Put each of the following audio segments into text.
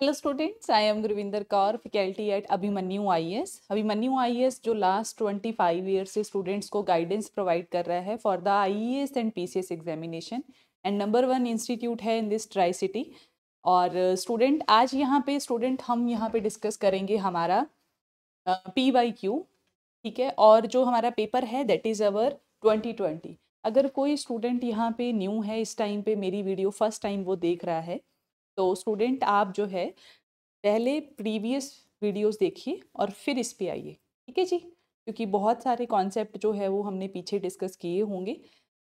Hello students I am Gurvinder Kaur faculty at Abhimanyu IAS Abhimanyu IAS जो last twenty five year से students को guidance provide कर रहा है for the IAS and P C S examination and number one institute है in this tri city और student uh, आज यहाँ पे स्टूडेंट हम यहाँ पे डिस्कस करेंगे हमारा पी वाई क्यू ठीक है और जो हमारा पेपर है that is our twenty twenty अगर कोई स्टूडेंट यहाँ पे न्यू है इस टाइम पे मेरी वीडियो फर्स्ट टाइम वो देख रहा है तो स्टूडेंट आप जो है पहले प्रीवियस वीडियोस देखिए और फिर इस पे आइए ठीक है जी क्योंकि बहुत सारे कॉन्सेप्ट जो है वो हमने पीछे डिस्कस किए होंगे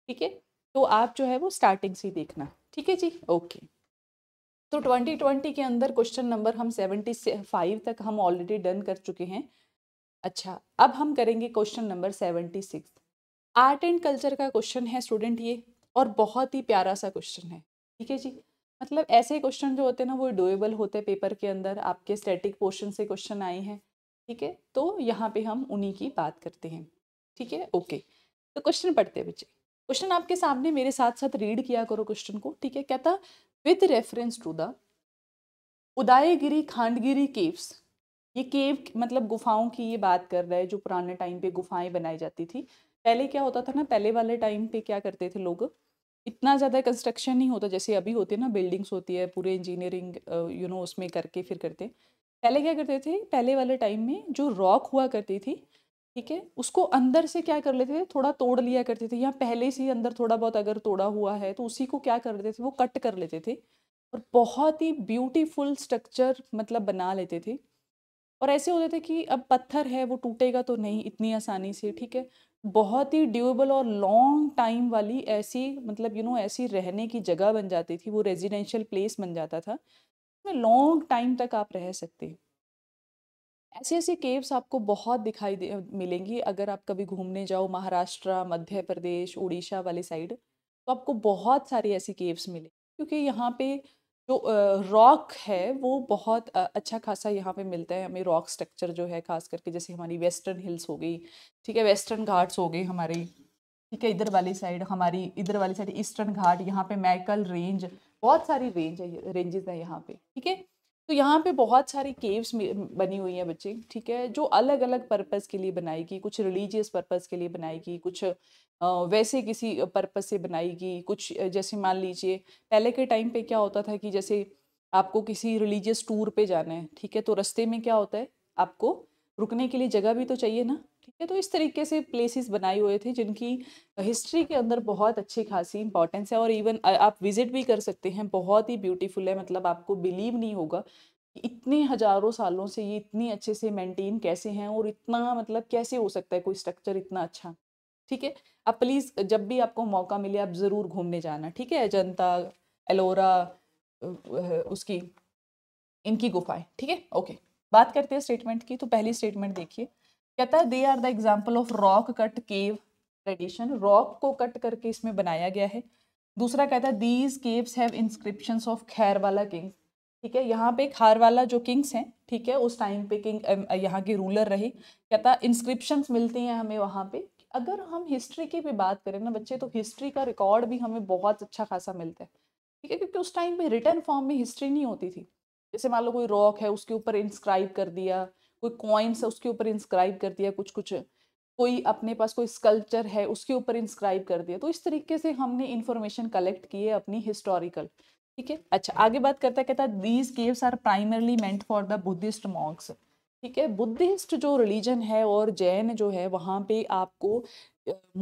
ठीक है तो आप जो है वो स्टार्टिंग से देखना ठीक है जी ओके तो 2020 के अंदर क्वेश्चन नंबर हम 75 तक हम ऑलरेडी डन कर चुके हैं अच्छा अब हम करेंगे question number 76 art and culture का क्वेश्चन है स्टूडेंट ये और बहुत ही प्यारा सा क्वेश्चन है ठीक है जी मतलब ऐसे क्वेश्चन जो होते हैं ना वो डोएबल होते हैं पेपर के अंदर आपके स्टैटिक पोर्शन से क्वेश्चन आए हैं ठीक है तो यहाँ पे हम उन्हीं की बात करते हैं ठीक है ओके तो क्वेश्चन पढ़ते हैं बच्चे क्वेश्चन आपके सामने मेरे साथ साथ रीड किया करो क्वेश्चन को ठीक है कहता with reference to the Udayagiri Khandagiri caves ये केव मतलब गुफाओं की ये बात कर रहा है जो पुराने टाइम पे गुफाएं बनाई जाती थी पहले क्या होता था ना पहले वाले टाइम पे क्या करते थे लोग इतना ज़्यादा कंस्ट्रक्शन नहीं होता जैसे अभी होते हैं ना बिल्डिंग्स होती है पूरे इंजीनियरिंग यू नो उसमें करके फिर करते पहले क्या करते थे पहले वाले टाइम में जो रॉक हुआ करती थी ठीक है उसको अंदर से क्या कर लेते थे थोड़ा तोड़ लिया करते थे या पहले से ही अंदर थोड़ा बहुत अगर तोड़ा हुआ है तो उसी को क्या कर लेते थे वो कट कर लेते थे और बहुत ही ब्यूटीफुल स्ट्रक्चर मतलब बना लेते थे और ऐसे होते थे कि अब पत्थर है वो टूटेगा तो नहीं इतनी आसानी से ठीक है बहुत ही ड्यूएबल और लॉन्ग टाइम वाली ऐसी मतलब यू नो ऐसी रहने की जगह बन जाती थी वो रेजिडेंशियल प्लेस बन जाता था उसमें लॉन्ग टाइम तक आप रह सकते हैं ऐसे ऐसे केव्स आपको बहुत दिखाई दे मिलेंगी अगर आप कभी घूमने जाओ महाराष्ट्र मध्य प्रदेश उड़ीसा वाली साइड तो आपको बहुत सारी ऐसी केव्स मिलेंगी क्योंकि यहाँ पे जो रॉक है वो बहुत अच्छा खासा यहाँ पे मिलता है हमें रॉक स्ट्रक्चर जो है खास करके जैसे हमारी वेस्टर्न हिल्स हो गई ठीक है वेस्टर्न घाट्स हो गई हमारी ठीक है इधर वाली साइड हमारी इधर वाली साइड ईस्टर्न घाट यहाँ पे मैकल रेंज बहुत सारी रेंज है रेंजेस हैं यहाँ पे ठीक है तो यहाँ पे बहुत सारी केव्स बनी हुई हैं बच्चे ठीक है जो अलग अलग पर्पज़ के लिए बनाई गई कुछ रिलीजियस पर्पज़ के लिए बनाई गई कुछ वैसे किसी पर्पज़ से बनाई गई कुछ जैसे मान लीजिए पहले के टाइम पे क्या होता था कि जैसे आपको किसी रिलीजियस टूर पे जाना है ठीक है तो रस्ते में क्या होता है आपको रुकने के लिए जगह भी तो चाहिए ना ये तो इस तरीके से प्लेसेस बनाए हुए थे जिनकी हिस्ट्री के अंदर बहुत अच्छी खासी इंपॉर्टेंस है और इवन आप विज़िट भी कर सकते हैं बहुत ही ब्यूटीफुल है मतलब आपको बिलीव नहीं होगा इतने हजारों सालों से ये इतनी अच्छे से मेंटेन कैसे हैं और इतना मतलब कैसे हो सकता है कोई स्ट्रक्चर इतना अच्छा ठीक है आप प्लीज़ जब भी आपको मौका मिले आप ज़रूर घूमने जाना ठीक है अजंता एलोरा उसकी इनकी गुफाएं ठीक है ओके बात करते हैं स्टेटमेंट की तो पहली स्टेटमेंट देखिए कहता है they are the example of rock cut cave tradition rock को कट करके इसमें बनाया गया है दूसरा कहता है these caves have inscription of Kharavela king ठीक है यहाँ पे वाला जो किंग्स हैं ठीक है उस टाइम पे किंग यहाँ के रूलर रहे कहता इंस्क्रिप्शन मिलती हैं हमें वहाँ पे अगर हम हिस्ट्री की भी बात करें ना बच्चे तो हिस्ट्री का रिकॉर्ड भी हमें बहुत अच्छा खासा मिलता है ठीक है क्योंकि उस टाइम पर रिटर्न फॉर्म में हिस्ट्री नहीं होती थी जैसे मान लो कोई रॉक है उसके ऊपर इंस्क्राइब कर दिया कोई कॉइन्स है उसके ऊपर इंस्क्राइब कर दिया कुछ कुछ कोई अपने पास कोई स्कल्पचर है उसके ऊपर इंस्क्राइब कर दिया तो इस तरीके से हमने इन्फॉर्मेशन कलेक्ट की है अपनी हिस्टोरिकल ठीक है अच्छा आगे बात करता है कहता these caves are primarily meant for the Buddhist monks ठीक है बुद्धिस्ट जो रिलीजन है और जैन जो है वहाँ पे आपको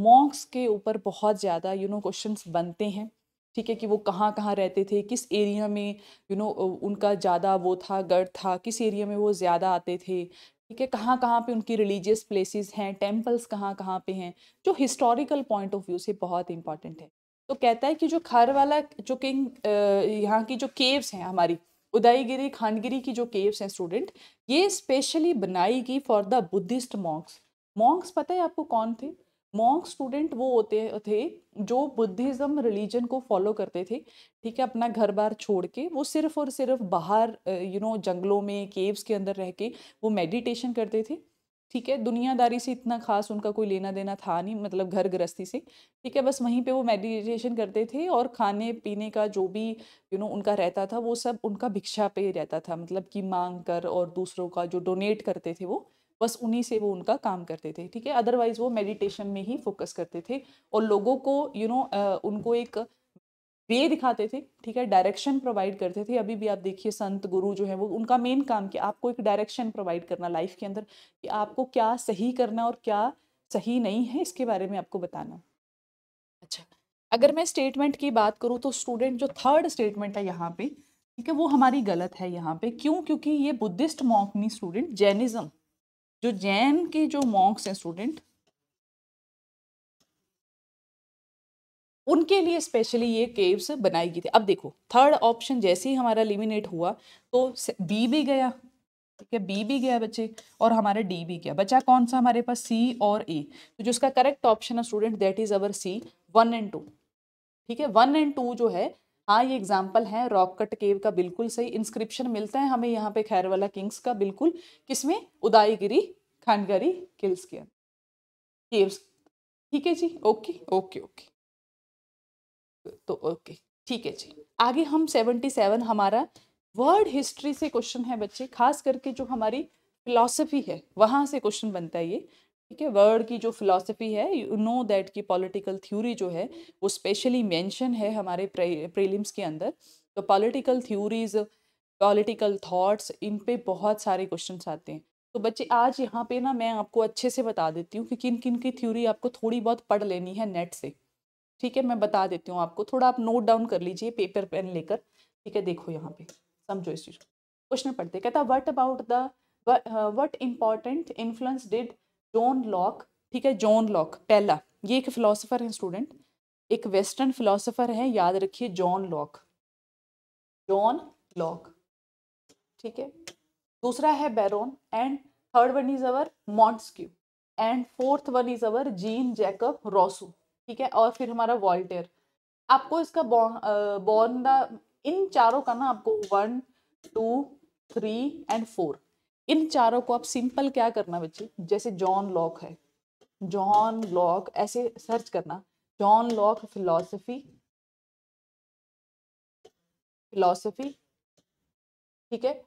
मॉक्स के ऊपर बहुत ज़्यादा यू नो क्वेश्चन बनते हैं ठीक है कि वो कहाँ कहाँ रहते थे किस एरिया में यू you नो know, उनका ज़्यादा वो था गढ़ था किस एरिया में वो ज़्यादा आते थे ठीक है कहाँ कहाँ पे उनकी रिलीजियस प्लेसेस हैं टेम्पल्स कहाँ कहाँ पे हैं जो हिस्टोरिकल पॉइंट ऑफ व्यू से बहुत इंपॉर्टेंट है तो कहता है कि जो खर वाला जो किंग यहाँ की जो केव्स हैं हमारी उदयगिरी खानगिरी की जो केव्स हैं स्टूडेंट ये स्पेशली बनाई गई for the Buddhist monks monks पता है आपको कौन थे मॉन्क स्टूडेंट वो होते थे जो बुद्धिज़्म रिलीजन को फॉलो करते थे ठीक है अपना घर बार छोड़ के वो सिर्फ और सिर्फ बाहर यू नो जंगलों में केव्स के अंदर रह के वो मेडिटेशन करते थे ठीक है दुनियादारी से इतना खास उनका कोई लेना देना था नहीं मतलब घर गृहस्थी से ठीक है बस वहीं पे वो मेडिटेशन करते थे और खाने पीने का जो भी यू you नो know, उनका रहता था वो सब उनका भिक्षा पे रहता था मतलब कि मांग कर और दूसरों का जो डोनेट करते थे वो बस उन्हीं से वो उनका काम करते थे ठीक है अदरवाइज वो मेडिटेशन में ही फोकस करते थे और लोगों को यू you नो know, उनको एक वे दिखाते थे ठीक है डायरेक्शन प्रोवाइड करते थे अभी भी आप देखिए संत गुरु जो है वो उनका मेन काम कि आपको एक डायरेक्शन प्रोवाइड करना लाइफ के अंदर कि आपको क्या सही करना और क्या सही नहीं है इसके बारे में आपको बताना अच्छा अगर मैं स्टेटमेंट की बात करूँ तो स्टूडेंट जो थर्ड स्टेटमेंट है यहाँ पे ठीक है वो हमारी गलत है यहाँ पे क्यों क्योंकि ये बुद्धिस्ट मॉकनी स्टूडेंट जैनिज़्म जो जैन के जो मॉक्स हैं स्टूडेंट उनके लिए स्पेशली ये केव्स बनाई गई थी अब देखो थर्ड ऑप्शन जैसे ही हमारा एलिमिनेट हुआ तो बी भी गया ठीक है बी भी गया बच्चे और हमारा डी भी गया बचा कौन सा हमारे पास सी और ए तो जो इसका करेक्ट ऑप्शन है student that is our C one and two ठीक है वन एंड टू जो है हाँ ये एग्जाम्पल है रॉक कट केव का बिल्कुल सही इंस्क्रिप्शन मिलता है हमें यहाँ पे खैरवाला किंग्स का बिल्कुल किसमें उदाईगिरी खानगरी किल्स के केव्स ठीक है जी ओके ओके ओके तो ओके ठीक है जी आगे हम सेवेंटी सेवन हमारा वर्ल्ड हिस्ट्री से क्वेश्चन है बच्चे खास करके जो हमारी फिलॉसफी है वहाँ से क्वेश्चन बनता है ये ठीक है वर्ड की जो फिलॉसफी है यू नो दैट की पॉलिटिकल थ्योरी जो है वो स्पेशली मेंशन है हमारे प्रीलिम्स के अंदर तो पॉलिटिकल थ्योरीज पॉलिटिकल थॉट्स इन पे बहुत सारे क्वेश्चन आते हैं तो बच्चे आज यहाँ पे ना मैं आपको अच्छे से बता देती हूँ कि किन किन की थ्योरी आपको थोड़ी बहुत पढ़ लेनी है नेट से ठीक है मैं बता देती हूँ आपको थोड़ा आप नोट डाउन कर लीजिए पेपर पेन लेकर ठीक है देखो यहाँ पे समझो इस चीज़ को क्वेश्चन पढ़ते कहता what about the what important influence did John Locke ठीक है जॉन लॉक पहला ये एक फिलोसोफर है स्टूडेंट एक वेस्टर्न फिलोसोफर है याद रखिए जॉन लॉक जॉन लॉक ठीक है दूसरा है Baron and third one is our Montesquieu and fourth one is our Jean Jacques Rousseau ठीक है और फिर हमारा वॉल्टेयर आपको इसका बॉर्न द इन चारों का ना आपको one two three and four इन चारों को आप सिंपल क्या करना बच्चे जैसे जॉन लॉक है जॉन लॉक ऐसे सर्च करना जॉन लॉक फिलोसफी फिलोसफी ठीक है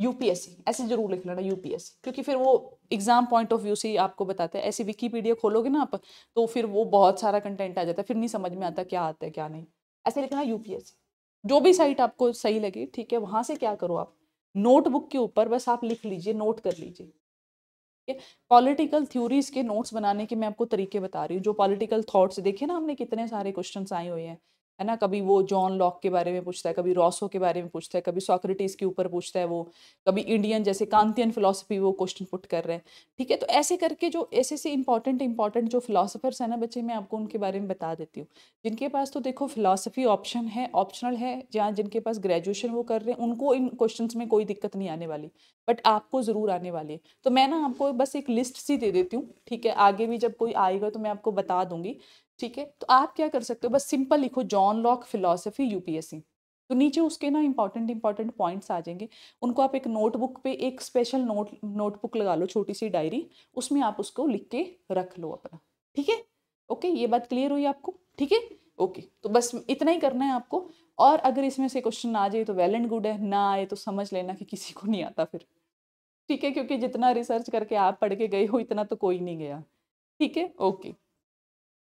यूपीएससी ऐसे जरूर लिख लेना यूपीएससी क्योंकि फिर वो एग्जाम पॉइंट ऑफ व्यू से आपको बताते हैं ऐसे विकीपीडिया खोलोगे ना आप तो फिर वो बहुत सारा कंटेंट आ जाता है फिर नहीं समझ में आता क्या आता है क्या नहीं ऐसे लिखना यूपीएससी जो भी साइट आपको सही लगे ठीक है वहां से क्या करो आप नोटबुक के ऊपर बस आप लिख लीजिए नोट कर लीजिए पॉलिटिकल थ्योरीज के नोट्स बनाने के मैं आपको तरीके बता रही हूँ जो पॉलिटिकल थॉट्स देखे ना हमने कितने सारे क्वेश्चन आए हुए हैं है ना कभी वो जॉन लॉक के बारे में पूछता है कभी रॉसो के बारे में पूछता है कभी सॉक्रेटिस के ऊपर पूछता है वो कभी इंडियन जैसे कांतियन फिलोसफी वो क्वेश्चन पुट कर रहे हैं ठीक है तो ऐसे करके जो ऐसे ऐसे इंपॉर्टेंट इंपॉर्टेंट जो फिलोसफर्स हैं ना बच्चे मैं आपको उनके बारे में बता देती हूँ जिनके पास तो देखो फिलासफी ऑप्शन है ऑप्शनल है जहाँ जिनके पास ग्रेजुएशन वो कर रहे हैं उनको इन क्वेश्चन में कोई दिक्कत नहीं आने वाली बट आपको ज़रूर आने वाली है तो मैं ना आपको बस एक लिस्ट सी दे देती हूँ ठीक है आगे भी जब कोई आएगा तो मैं आपको बता दूंगी ठीक है तो आप क्या कर सकते हो बस सिंपल लिखो जॉन लॉक फिलोसफी यूपीएससी तो नीचे उसके ना इंपॉर्टेंट इंपॉर्टेंट पॉइंट्स आ जाएंगे उनको आप एक नोटबुक पे एक स्पेशल नोट नोटबुक लगा लो छोटी सी डायरी उसमें आप उसको लिख के रख लो अपना ठीक है ओके ये बात क्लियर हुई आपको ठीक है ओके तो बस इतना ही करना है आपको और अगर इसमें से क्वेश्चन आ जाए तो वेल एंड गुड है ना आए तो समझ लेना कि किसी को नहीं आता फिर ठीक है क्योंकि जितना रिसर्च करके आप पढ़ के गए हो इतना तो कोई नहीं गया ठीक है ओके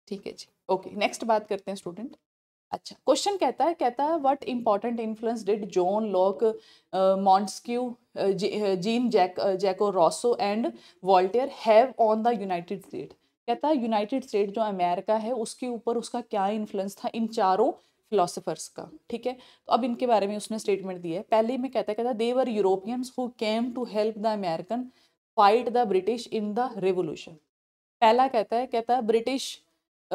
ठीक है जी ओके नेक्स्ट बात करते हैं स्टूडेंट अच्छा क्वेश्चन कहता है कहता है what important influence did John Locke Montesquieu Jean Jack Jacques Rousseau and Voltaire have on the United State कहता है यूनाइटेड स्टेट जो अमेरिका है उसके ऊपर उसका क्या इन्फ्लुएंस था इन चारों फिलोसफर्स का ठीक है तो अब इनके बारे में उसने स्टेटमेंट दिया है पहले में कहता है कहता they they were Europeans who came to help the American fight the British in the revolution पहला कहता है कहता है ब्रिटिश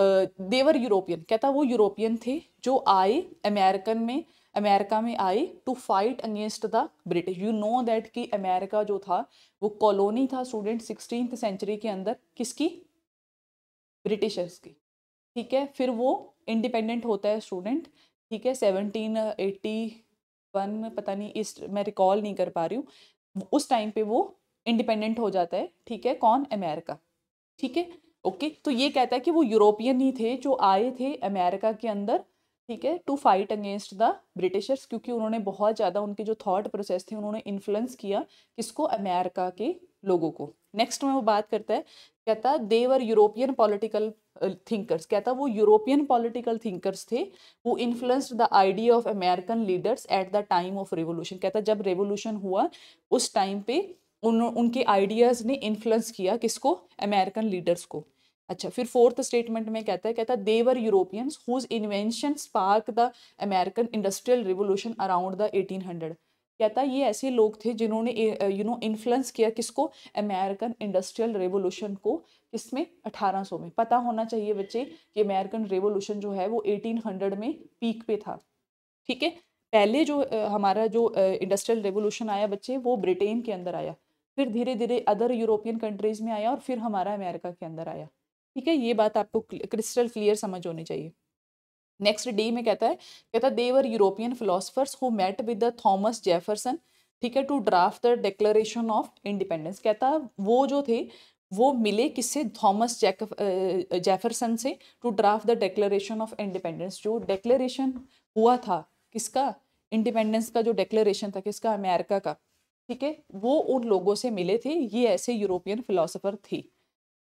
देवर यूरोपियन कहता वो यूरोपियन थे जो आए अमेरिकन में अमेरिका में आए to fight against the British you know that कि अमेरिका जो था वो कॉलोनी था स्टूडेंट सिक्सटीन सेंचुरी के अंदर किसकी ब्रिटिशर्स की ठीक है फिर वो इंडिपेंडेंट होता है स्टूडेंट ठीक है सेवनटीन एटी वन पता नहीं इस मैं रिकॉल नहीं कर पा रही हूँ उस टाइम पे वो इंडिपेंडेंट हो जाता है ठीक है कौन अमेरिका ठीक है ओके okay? तो ये कहता है कि वो यूरोपियन ही थे जो आए थे अमेरिका के अंदर ठीक है to fight against the Britishers क्योंकि उन्होंने बहुत ज़्यादा उनके जो थाट प्रोसेस थे उन्होंने इन्फ्लुएंस किया किसको अमेरिका के लोगों को नेक्स्ट में वो बात करता है कहता देवर यूरोपियन पॉलिटिकल थिंकर्स कहता वो यूरोपियन पॉलिटिकल थिंकर्स थे वो influenced the idea of American leaders at the time of revolution कहता जब रेवोल्यूशन हुआ उस टाइम पे उन उनके आइडियाज़ ने इन्फ्लुएंस किया किसको अमेरिकन लीडर्स को अच्छा फिर फोर्थ स्टेटमेंट में कहता है कहता है they were Europeans whose invention spark the American industrial revolution around the 1800 कहता है ये ऐसे लोग थे जिन्होंने यू नो इन्फ्लुएंस किया किसको अमेरिकन इंडस्ट्रियल रेवोल्यूशन को किसमें 1800 में पता होना चाहिए बच्चे कि अमेरिकन रिवोल्यूशन जो है वो हंड्रेड में पीक पे था ठीक है पहले जो हमारा जो इंडस्ट्रियल रेवोल्यूशन आया बच्चे वो ब्रिटेन के अंदर आया फिर धीरे धीरे अदर यूरोपियन कंट्रीज़ में आया और फिर हमारा अमेरिका के अंदर आया ठीक है ये बात आपको क्रिस्टल क्लियर समझ होनी चाहिए नेक्स्ट डी में कहता है कहता है they were European philosophers who met with the Thomas Jefferson ठीक है to draft the declaration of independence कहता वो जो थे वो मिले किससे थॉमस जैक जेफरसन से to draft the declaration of independence जो डिक्लेरेशन हुआ था किसका इंडिपेंडेंस का जो डिक्लेरेशन था किसका अमेरिका का ठीक है वो उन लोगों से मिले थे ये ऐसे यूरोपियन फिलोसोफर थे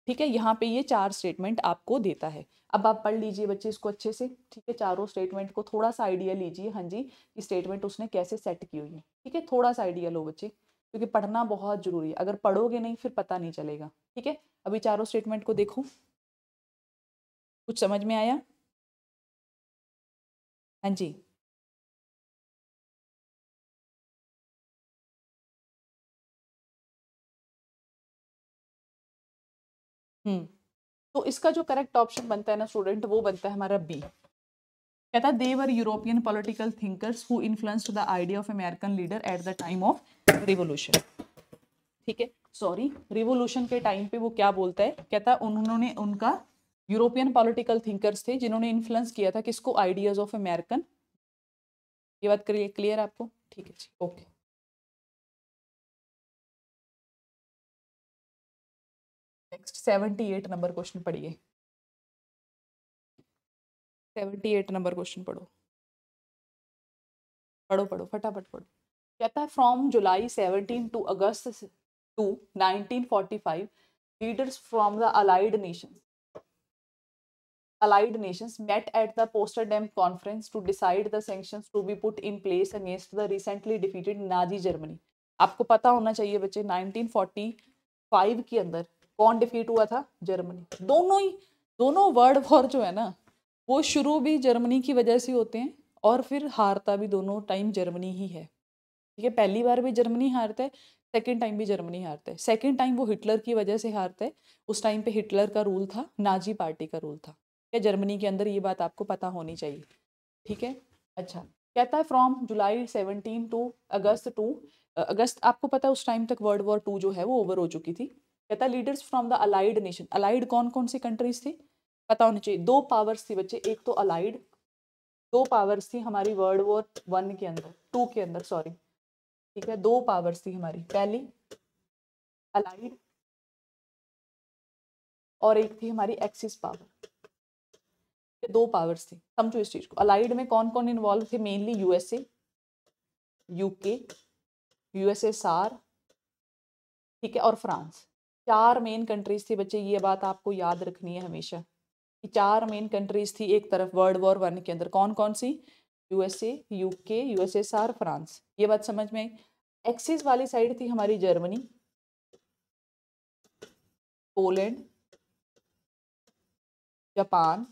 ठीक है यहाँ पे ये चार स्टेटमेंट आपको देता है अब आप पढ़ लीजिए बच्चे इसको अच्छे से ठीक है चारों स्टेटमेंट को थोड़ा सा आइडिया लीजिए हाँ जी कि स्टेटमेंट उसने कैसे सेट की हुई है ठीक है थोड़ा सा आइडिया लो बच्चे क्योंकि पढ़ना बहुत जरूरी है अगर पढ़ोगे नहीं फिर पता नहीं चलेगा ठीक है अभी चारों स्टेटमेंट को देखो कुछ समझ में आया हाँ जी हम्म। तो इसका जो करेक्ट ऑप्शन बनता है ना स्टूडेंट वो बनता है हमारा बी कहता है they were European political thinkers who influenced the idea of American leader at the time of revolution ठीक है सॉरी रिवोल्यूशन के टाइम पे वो क्या बोलता है कहता है उन्होंने उनका यूरोपियन पॉलिटिकल थिंकर्स थे जिन्होंने इन्फ्लुएंस किया था किसको आइडियाज ऑफ अमेरिकन ये बात करिए क्लियर आपको ठीक है जी okay next seventy eight number question पढ़िए सेवेंटी एट नंबर क्वेश्चन पढ़ो पढ़ो पढ़ो फटाफट पढ़ो कहता है from July seventeen to August two nineteen forty five leaders from the allied nations allied nations met at the potsdam conference to decide the sanctions to be put in place against the recently defeated nazi germany आपको पता होना चाहिए बच्चे 1945 के अंदर कौन defeat हुआ था जर्मनी दोनों ही दोनों वर्ल्ड वॉर जो है ना वो शुरू भी जर्मनी की वजह से होते हैं और फिर हारता भी दोनों टाइम जर्मनी ही है ठीक है पहली बार भी जर्मनी हारता है सेकेंड टाइम भी जर्मनी हारता है सेकेंड टाइम वो हिटलर की वजह से हारता है उस टाइम पे हिटलर का रूल था नाजी पार्टी का रूल था क्या जर्मनी के अंदर ये बात आपको पता होनी चाहिए ठीक है अच्छा कहता है from July seventeen to August two August आपको पता है उस टाइम तक वर्ल्ड वॉर टू जो है वो ओवर हो चुकी थी कहता leaders from the allied nation allied कौन कौन सी कंट्रीज थी पता होना चाहिए दो पावर्स थी बच्चे एक तो अलाइड दो पावर्स थी हमारी वर्ल्ड वॉर वन के अंदर टू के अंदर सॉरी ठीक है दो पावर्स थी हमारी पहली अलाइड और एक थी हमारी एक्सिस पावर ये दो पावर्स थी समझो इस चीज़ को अलाइड में कौन कौन इन्वॉल्व थे मेनली यूएसए यूके यूएसएसआर ठीक है और फ्रांस चार मेन कंट्रीज थी बच्चे ये बात आपको याद रखनी है हमेशा कि चार मेन कंट्रीज थी एक तरफ वर्ल्ड वॉर वन के अंदर कौन कौन सी यूएसए यूके यूएसएसआर फ्रांस ये बात समझ में आई एक्सिस वाली साइड थी हमारी जर्मनी पोलैंड जापान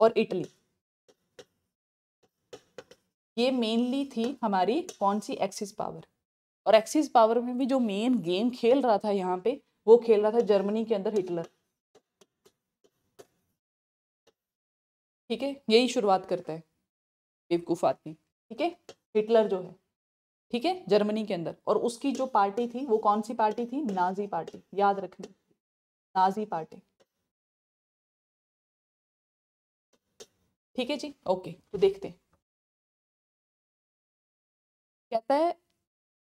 और इटली ये मेनली थी हमारी कौन सी एक्सिस पावर और एक्सिस पावर में भी जो मेन गेम खेल रहा था यहाँ पे वो खेल रहा था जर्मनी के अंदर हिटलर ठीक है यही शुरुआत करता है बेवकूफ आदमी ठीक है हिटलर जो है ठीक है जर्मनी के अंदर और उसकी जो पार्टी थी वो कौन सी पार्टी थी नाजी पार्टी याद रखना नाजी पार्टी ठीक है जी ओके तो देखते हैं कहता है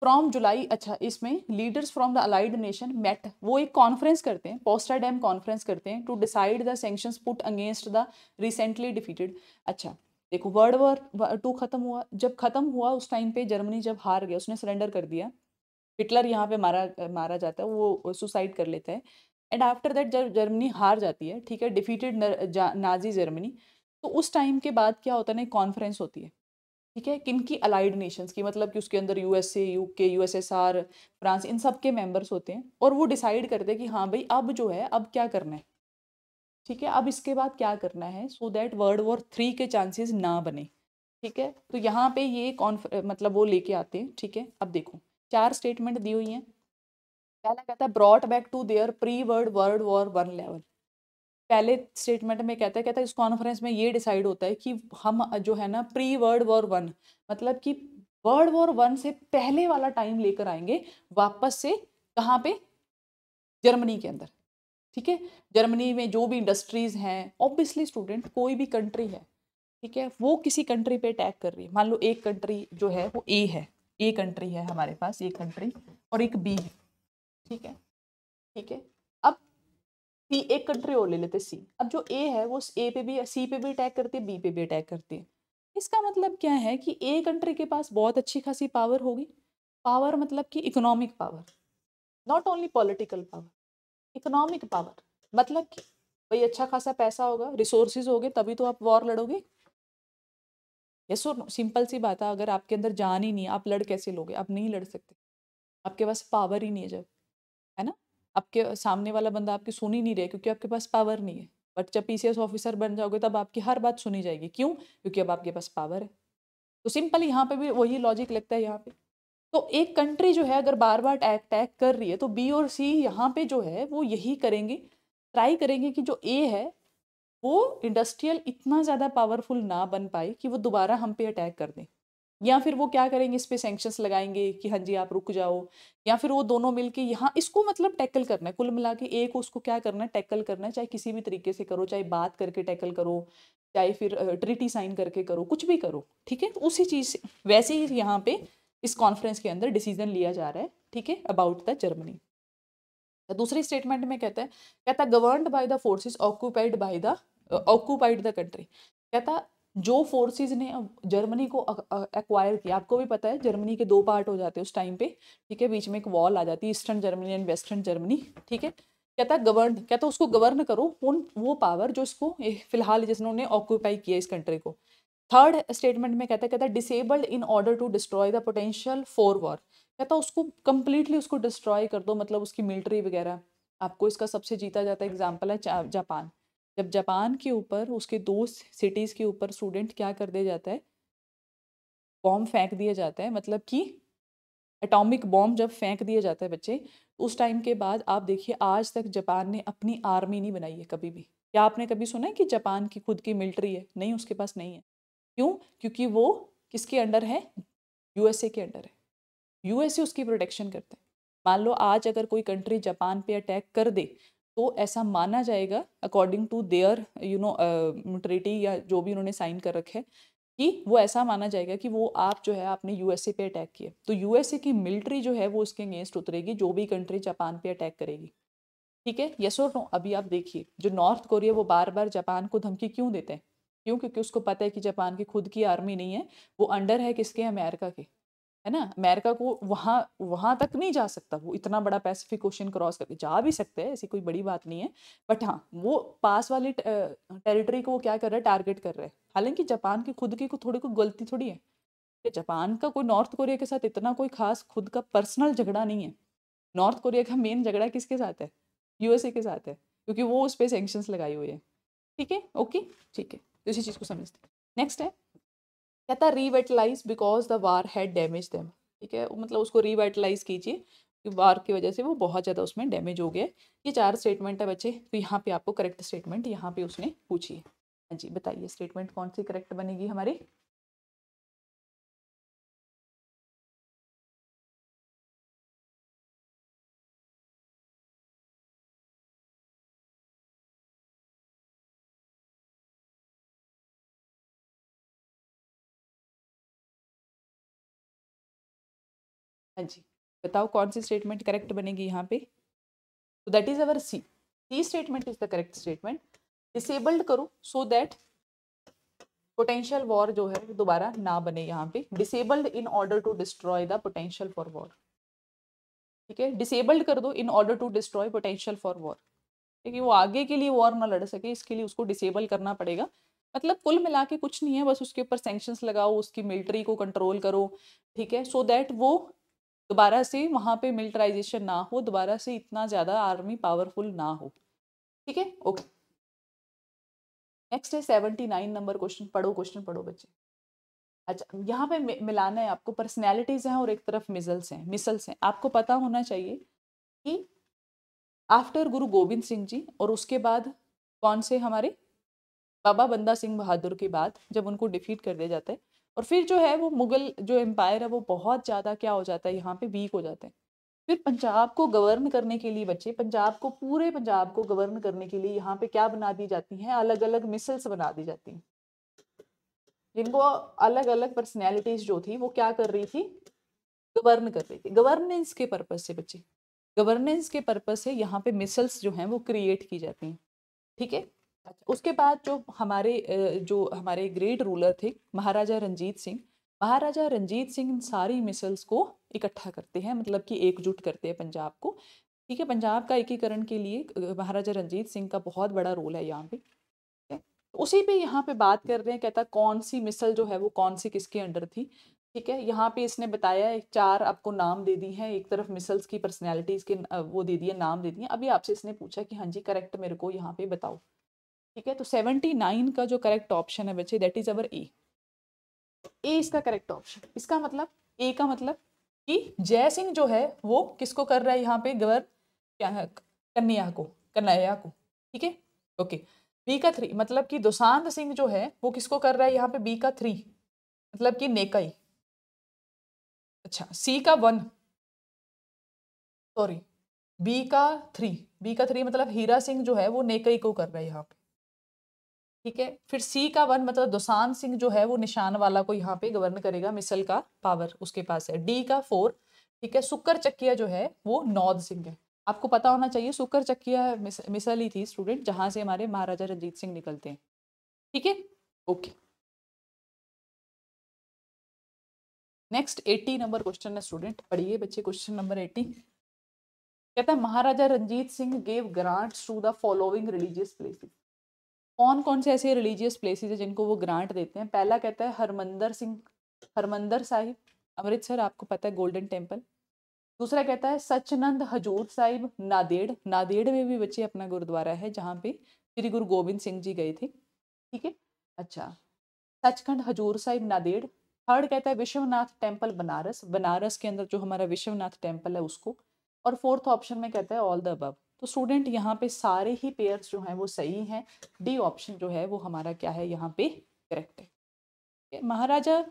फ्रॉम जुलाई अच्छा इसमें leaders from the allied nation met वो एक कॉन्फ्रेंस करते हैं पोस्टर डैम कॉन्फ्रेंस करते हैं to decide the sanction put against the recently defeated अच्छा देखो वर्ल्ड वॉर टू खत्म हुआ जब खत्म हुआ उस टाइम पे जर्मनी जब हार गया उसने सरेंडर कर दिया हिटलर यहाँ पे मारा मारा जाता है वो सुसाइड कर लेता है एंड आफ्टर दैट जब जर्मनी हार जाती है ठीक है डिफीटेड नाजी जर्मनी तो उस टाइम के बाद क्या होता है ना कॉन्फ्रेंस होती है ठीक है किन की अलाइड नेशंस की मतलब कि उसके अंदर यूएसए यूके यूएसएसआर फ्रांस इन सब के मेम्बर्स होते हैं और वो डिसाइड करते हैं कि हाँ भाई अब जो है अब क्या करना है ठीक है अब इसके बाद क्या करना है so that world war three के चांसेस ना बने ठीक है तो यहाँ पे ये कॉन्फ मतलब वो लेके आते हैं ठीक है अब देखो चार स्टेटमेंट दी हुई हैं पहला कहता है brought back to their pre world world war one level पहले स्टेटमेंट में कहता है कहता है इस कॉन्फ्रेंस में ये डिसाइड होता है कि हम जो है ना प्री वर्ल्ड वॉर वन मतलब कि वर्ल्ड वॉर वन से पहले वाला टाइम लेकर आएंगे वापस से कहाँ पे जर्मनी के अंदर ठीक है जर्मनी में जो भी इंडस्ट्रीज़ हैं ऑब्वियसली स्टूडेंट कोई भी कंट्री है ठीक है वो किसी कंट्री पे अटैक कर रही है मान लो एक कंट्री जो है वो ए है ए कंट्री है हमारे पास ए कंट्री और एक बी है ठीक है ठीक है सी एक कंट्री और ले लेते सी अब जो ए है वो ए पे भी सी पे भी अटैक करती है बी पे भी अटैक करती है इसका मतलब क्या है कि ए कंट्री के पास बहुत अच्छी खासी पावर होगी पावर मतलब कि economic power not only political power economic power मतलब कि भाई अच्छा खासा पैसा होगा रिसोर्सेज गए तभी तो आप वॉर लड़ोगे ये सो नो सिंपल सी बात है अगर आपके अंदर जान ही नहीं आप लड़ कैसे लोगे आप नहीं लड़ सकते आपके पास पावर ही नहीं है जब है ना आपके सामने वाला बंदा आपकी सुन ही नहीं रहा क्योंकि आपके पास पावर नहीं है बट जब पी ऑफिसर बन जाओगे तब आपकी हर बात सुनी जाएगी क्यों क्योंकि अब आपके पास पावर है तो सिंपल यहाँ पे भी वही लॉजिक लगता है यहाँ पे तो एक कंट्री जो है अगर बार बार अटैक कर रही है तो बी और सी यहाँ पे जो है वो यही करेंगे ट्राई करेंगे कि जो ए है वो इंडस्ट्रियल इतना ज़्यादा पावरफुल ना बन पाए कि वो दोबारा हम पे अटैक कर दें या फिर वो क्या करेंगे इस पर सेंक्शंस लगाएंगे कि हाँ जी आप रुक जाओ या फिर वो दोनों मिलके यहाँ इसको मतलब टैकल करना है कुल मिला के एक उसको क्या करना है टैकल करना है चाहे किसी भी तरीके से करो चाहे बात करके टैकल करो चाहे फिर ट्रिटी साइन करके करो कुछ भी करो ठीक है तो उसी चीज़ से वैसे ही यहाँ पे इस कॉन्फ्रेंस के अंदर डिसीजन लिया जा रहा है ठीक है अबाउट द जर्मनी दूसरी स्टेटमेंट में कहता है कहता governed by the forces occupied by the occupied the country कहता जो फोर्सेस ने जर्मनी को एक्वायर uh, किया आपको भी पता है जर्मनी के दो पार्ट हो जाते हैं उस टाइम पे ठीक है बीच में एक वॉल आ जाती है eastern Germany and western Germany ठीक है कहता गवर्न कहता उसको गवर्न करो उन वो पावर जो इसको फिलहाल जिसने उन्हें ऑक्यूपाई किया इस कंट्री को थर्ड स्टेटमेंट में कहता कहता disabled in order to destroy the potential for war कहता उसको कंप्लीटली उसको डिस्ट्रॉय कर दो मतलब उसकी मिलिट्री वगैरह आपको इसका सबसे जीता जाता एग्जाम्पल है जापान जब जापान के ऊपर उसके दो सिटीज़ के ऊपर स्टूडेंट क्या कर दिया जाता है बॉम्ब फेंक दिया जाता है मतलब कि एटॉमिक बॉम्ब जब फेंक दिया जाता है बच्चे तो उस टाइम के बाद आप देखिए आज तक जापान ने अपनी आर्मी नहीं बनाई है कभी भी क्या आपने कभी सुना है कि जापान की खुद की मिलिट्री है नहीं उसके पास नहीं है क्यों क्योंकि वो किसके अंडर है यूएसए के अंडर है यूएसए उसकी प्रोटेक्शन करता है मान लो आज अगर कोई कंट्री जापान पे अटैक कर दे तो ऐसा माना जाएगा according to their you know treaty या जो भी उन्होंने साइन कर रखे कि वो ऐसा माना जाएगा कि वो आप जो है आपने यूएसए पे अटैक किया तो यूएसए की मिलिट्री जो है वो उसके अगेंस्ट उतरेगी जो भी कंट्री जापान पे अटैक करेगी ठीक है यस और नो अभी आप देखिए जो नॉर्थ कोरिया वो बार बार जापान को धमकी क्यों देते हैं क्यों क्योंकि उसको पता है कि जापान की खुद की आर्मी नहीं है वो अंडर है किसके अमेरिका के है ना अमेरिका को वहाँ वहाँ तक नहीं जा सकता वो इतना बड़ा पैसिफिक ओशन क्रॉस करके जा भी सकते हैं ऐसी कोई बड़ी बात नहीं है बट हाँ वो पास वाली टेरिटरी को वो क्या कर रहा है टारगेट कर रहे हैं हालांकि जापान की खुद की को थोड़ी कोई गलती थोड़ी है जापान का कोई नॉर्थ कोरिया के साथ इतना कोई खास खुद का पर्सनल झगड़ा नहीं है नॉर्थ कोरिया का मेन झगड़ा किसके साथ है यूएसए के साथ है क्योंकि वो उस पर सेंक्शंस लगाई हुई है ठीक है ओके ठीक है तो इसी चीज़ को समझते हैं नेक्स्ट है कहता है revitalize because the war had damage them ठीक है मतलब उसको रीवेटलाइज कीजिए कि वार की वजह से वो बहुत ज़्यादा उसमें डैमेज हो गया ये चार स्टेटमेंट है बच्चे तो यहाँ पे आपको करेक्ट स्टेटमेंट यहाँ पे उसने पूछी है हाँ जी बताइए स्टेटमेंट कौन सी करेक्ट बनेगी हमारी हाँ जी बताओ कौन सी स्टेटमेंट करेक्ट बनेगी यहाँ पे तो that is our C C statement is the correct statement disabled करो सो दैट पोटेंशियल वॉर जो है दोबारा ना बने यहाँ पे disabled in order to destroy the potential for war ठीक है डिसेबल्ड कर दो in order to destroy potential for war ठीक है वो आगे के लिए वॉर ना लड़ सके इसके लिए उसको डिसेबल करना पड़ेगा मतलब कुल मिला के कुछ नहीं है बस उसके ऊपर सेंक्शंस लगाओ उसकी मिलिट्री को कंट्रोल करो ठीक है सो so दैट वो दोबारा से वहाँ पे मिलिटराइजेशन ना हो दोबारा से इतना ज़्यादा आर्मी पावरफुल ना हो ठीक है ओके नेक्स्ट है सेवेंटी नाइन नंबर क्वेश्चन पढ़ो क्वेश्चन पढ़ो बच्चे अच्छा यहाँ पे मिलाना है आपको पर्सनैलिटीज़ हैं और एक तरफ मिजल्स हैं मिसल्स हैं आपको पता होना चाहिए कि आफ्टर गुरु गोविंद सिंह जी और उसके बाद कौन से हमारे बाबा बंदा सिंह बहादुर के बाद जब उनको डिफीट कर दिया जाता है और फिर जो है वो मुग़ल जो एम्पायर है वो बहुत ज़्यादा क्या हो जाता है यहाँ पे वीक हो जाते हैं फिर पंजाब को गवर्न करने के लिए बच्चे पंजाब को पूरे पंजाब को गवर्न करने के लिए यहाँ पे क्या बना दी जाती हैं अलग अलग मिसल्स बना दी जाती हैं जिनको अलग अलग पर्सनैलिटीज़ जो थी वो क्या कर रही थी गवर्न कर रही थी गवर्नेंस के पर्पज़ से बच्चे गवर्नेंस के पर्पज़ से यहाँ पे मिसल्स जो हैं वो क्रिएट की जाती हैं ठीक है अच्छा उसके बाद जो हमारे जो हमारे ग्रेट रूलर थे महाराजा रंजीत सिंह महाराजा रंजीत सिंह इन सारी मिसल्स को इकट्ठा करते हैं मतलब कि एकजुट करते हैं पंजाब को ठीक है पंजाब का एकीकरण के लिए महाराजा रंजीत सिंह का बहुत बड़ा रोल है यहाँ पे तो उसी पे यहाँ पे बात कर रहे हैं कहता कौन सी मिसल जो है वो कौन सी किसके अंडर थी ठीक है यहाँ पे इसने बताया एक चार आपको नाम दे दी है एक तरफ मिसल्स की पर्सनैलिटीज़ के वो दे दिए नाम दे दिए अभी आपसे इसने पूछा कि हाँ जी करेक्ट मेरे को यहाँ पे बताओ ठीक है तो सेवेंटी नाइन का जो करेक्ट ऑप्शन है बच्चे दैट इज अवर ए ए इसका करेक्ट ऑप्शन इसका मतलब ए का मतलब कि जय सिंह जो है वो किसको कर रहा है यहाँ पे गवर क्या कन्या को कन्हैया को ठीक है ओके बी का थ्री मतलब कि दुशांत सिंह जो है वो किसको कर रहा है यहाँ पे बी का थ्री मतलब कि नेकाई अच्छा सी का वन सॉरी बी का थ्री बी का थ्री मतलब हीरा सिंह जो है वो नेकई को कर रहा है यहाँ पे ठीक है फिर सी का वन मतलब दुसान सिंह जो है वो निशान वाला को यहाँ पे गवर्न करेगा मिसल का पावर उसके पास है डी का फोर ठीक है सुकर चक्किया जो है वो नौद सिंह है आपको पता होना चाहिए सुकर चक्किया मिस, मिसल ही थी स्टूडेंट जहां से हमारे महाराजा रंजीत सिंह निकलते हैं ठीक है okay next eighty number question है स्टूडेंट पढ़िए बच्चे क्वेश्चन नंबर एट्टी कहता है Maharaja Ranjit Singh gave grants to the following religious places कौन कौन से ऐसे रिलीजियस प्लेसेस है जिनको वो ग्रांट देते हैं पहला कहता है हरमंदर सिंह हरमंदर साहिब अमृतसर आपको पता है गोल्डन टेम्पल दूसरा कहता है सचनंद हजूर साहिब नादेड़ नादेड़ में भी बच्चे अपना गुरुद्वारा है जहाँ पे श्री गुरु गोविंद सिंह जी गए थे ठीक है अच्छा सचखंड हजूर साहिब नादेड़ थर्ड कहता है विश्वनाथ टेम्पल बनारस बनारस के अंदर जो हमारा विश्वनाथ टेम्पल है उसको और फोर्थ ऑप्शन में कहता है ऑल द अबव तो स्टूडेंट यहाँ पे सारे ही पेयर्स जो हैं वो सही हैं डी ऑप्शन जो है वो हमारा क्या है यहाँ पे करेक्ट है महाराजा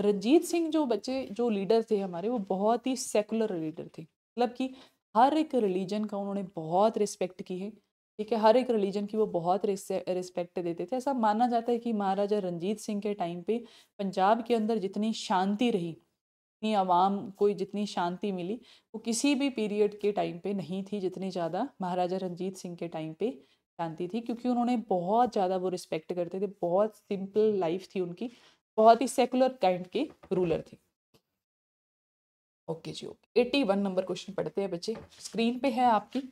रंजीत सिंह जो बच्चे जो लीडर थे हमारे वो बहुत ही सेकुलर लीडर थे मतलब कि हर एक रिलीजन का उन्होंने बहुत रिस्पेक्ट की है ठीक है हर एक रिलीजन की वो बहुत रिस्पेक्ट देते थे ऐसा माना जाता है कि महाराजा रंजीत सिंह के टाइम पे पंजाब के अंदर जितनी शांति रही जितनी आवाम को जितनी शांति मिली वो किसी भी पीरियड के टाइम पे नहीं थी जितनी ज़्यादा महाराजा रंजीत सिंह के टाइम पे शांति थी क्योंकि उन्होंने बहुत ज़्यादा वो रिस्पेक्ट करते थे बहुत सिंपल लाइफ थी उनकी बहुत ही सेकुलर काइंड के रूलर थे ओके जी okay eighty one number question पढ़ते हैं बच्चे स्क्रीन पे है आपकी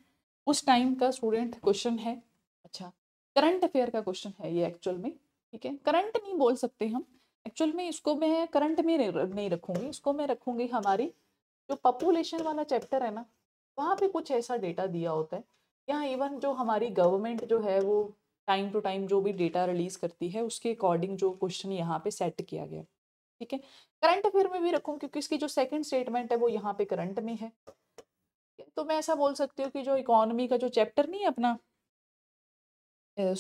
उस टाइम का स्टूडेंट क्वेश्चन है अच्छा करंट अफेयर का क्वेश्चन है ये एक्चुअल में ठीक है करंट नहीं बोल सकते हम एक्चुअल में इसको मैं करंट में नहीं रखूँगी इसको मैं रखूँगी हमारी जो पॉपुलेशन वाला चैप्टर है ना वहाँ पे कुछ ऐसा डेटा दिया होता है यहाँ इवन जो हमारी गवर्नमेंट जो है वो टाइम टू टाइम जो भी डेटा रिलीज़ करती है उसके अकॉर्डिंग जो क्वेश्चन यहाँ पे सेट किया गया ठीक है करंट अफेयर में भी रखूँ क्योंकि इसकी जो सेकंड स्टेटमेंट है वो यहाँ पे करंट में है तो मैं ऐसा बोल सकती हूँ कि जो इकोनॉमी का जो चैप्टर नहीं है अपना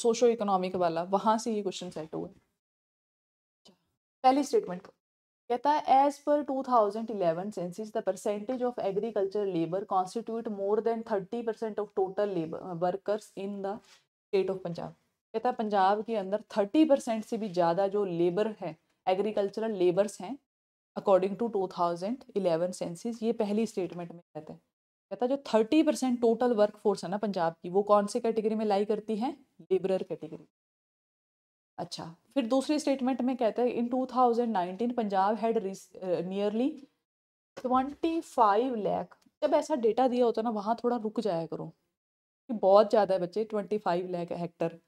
सोशो इकोनॉमिक वाला वहाँ से ये क्वेश्चन सेट हुआ पहली स्टेटमेंट कहता है as per 2011 census the percentage of agriculture labour constitute more than 30 percent of total labour workers in the state of Punjab कहता है पंजाब के अंदर 30 परसेंट से भी ज़्यादा जो लेबर है एग्रीकल्चरल लेबर्स हैं अकॉर्डिंग टू 2011 सेंसिस ये पहली स्टेटमेंट में कहते हैं कहता जो thirty percent total work force है ना पंजाब की वो कौन से कैटेगरी में लाई करती है लेबरर कैटेगरी अच्छा फिर दूसरी स्टेटमेंट में कहते हैं in 2019 Punjab had nearly twenty five lakh जब ऐसा डेटा दिया होता ना वहाँ थोड़ा रुक जाया करो कि बहुत ज़्यादा है बच्चे twenty five lakh hectare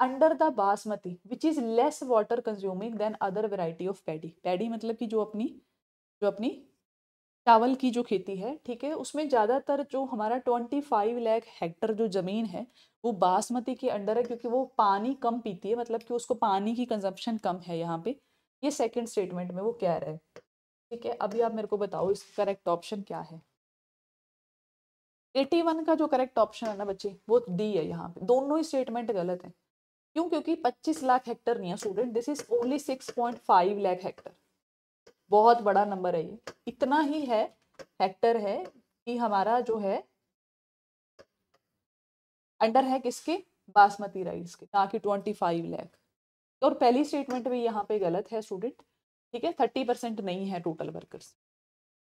under the basmati which is less water consuming than other variety of paddy paddy मतलब कि जो अपनी जो अपनी चावल की जो खेती है ठीक है उसमें ज़्यादातर जो हमारा ट्वेंटी फाइव लैख हेक्टर जो ज़मीन है वो बासमती के अंडर है क्योंकि वो पानी कम पीती है मतलब कि उसको पानी की कंजप्शन कम है यहाँ पे ये सेकंड स्टेटमेंट में वो कह रहा है ठीक है अभी आप मेरे को बताओ इसका करेक्ट ऑप्शन क्या है एटी वन का जो करेक्ट ऑप्शन है ना बच्चे वो डी है यहाँ पे दोनों ही स्टेटमेंट गलत है क्यों क्योंकि पच्चीस लाख हेक्टर नहीं है student this is only 6.5 lakh hectare बहुत बड़ा नंबर है ये इतना ही है फैक्टर है कि हमारा जो है अंडर है किसके बासमती राइस के ना कि ट्वेंटी फाइव लैख और पहली स्टेटमेंट भी यहाँ पे गलत है स्टूडेंट ठीक है थर्टी परसेंट नहीं है टोटल वर्कर्स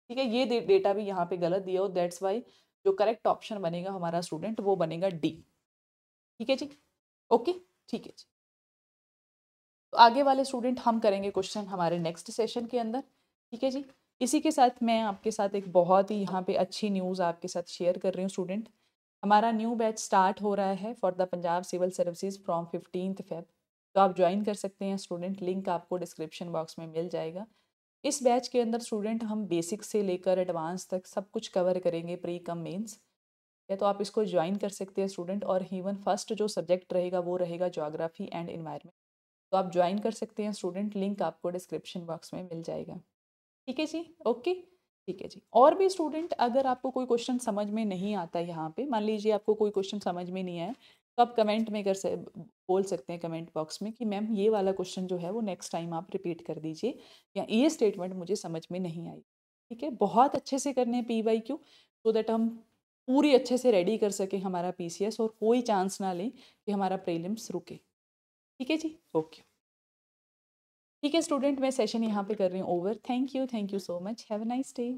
ठीक है ये डेटा भी यहाँ पे गलत दिया और दैट्स वाई जो करेक्ट ऑप्शन बनेगा हमारा स्टूडेंट वो बनेगा डी ठीक है जी ओके ठीक है जी तो आगे वाले स्टूडेंट हम करेंगे क्वेश्चन हमारे नेक्स्ट सेशन के अंदर ठीक है जी इसी के साथ मैं आपके साथ एक बहुत ही यहाँ पे अच्छी न्यूज़ आपके साथ शेयर कर रही हूँ स्टूडेंट हमारा न्यू बैच स्टार्ट हो रहा है for the Punjab civil services from fifteen Feb तो आप ज्वाइन कर सकते हैं स्टूडेंट लिंक आपको डिस्क्रिप्शन बॉक्स में मिल जाएगा इस बैच के अंदर स्टूडेंट हम बेसिक से लेकर एडवांस तक सब कुछ कवर करेंगे प्री कम मेंस या तो आप इसको ज्वाइन कर सकते हैं स्टूडेंट और इवन फर्स्ट जो सब्जेक्ट रहेगा वो रहेगा जोग्राफी एंड इन्वायरमेंट तो आप ज्वाइन कर सकते हैं स्टूडेंट लिंक आपको डिस्क्रिप्शन बॉक्स में मिल जाएगा ठीक है जी ओके ठीक है जी और भी स्टूडेंट अगर आपको कोई क्वेश्चन समझ में नहीं आता यहाँ पे मान लीजिए आपको कोई क्वेश्चन समझ में नहीं आया तो आप कमेंट में कर से बोल सकते हैं कमेंट बॉक्स में कि मैम ये वाला क्वेश्चन जो है वो नेक्स्ट टाइम आप रिपीट कर दीजिए या ये स्टेटमेंट मुझे समझ में नहीं आई ठीक है बहुत अच्छे से करने हैं P Y Q so that हम पूरी अच्छे से रेडी कर सकें हमारा पी और कोई चांस ना लें कि हमारा प्रेलिम्स रुके ठीक है जी ओके ठीक है स्टूडेंट मैं सेशन यहाँ पे कर रही हूँ over thank you thank you so much have a nice day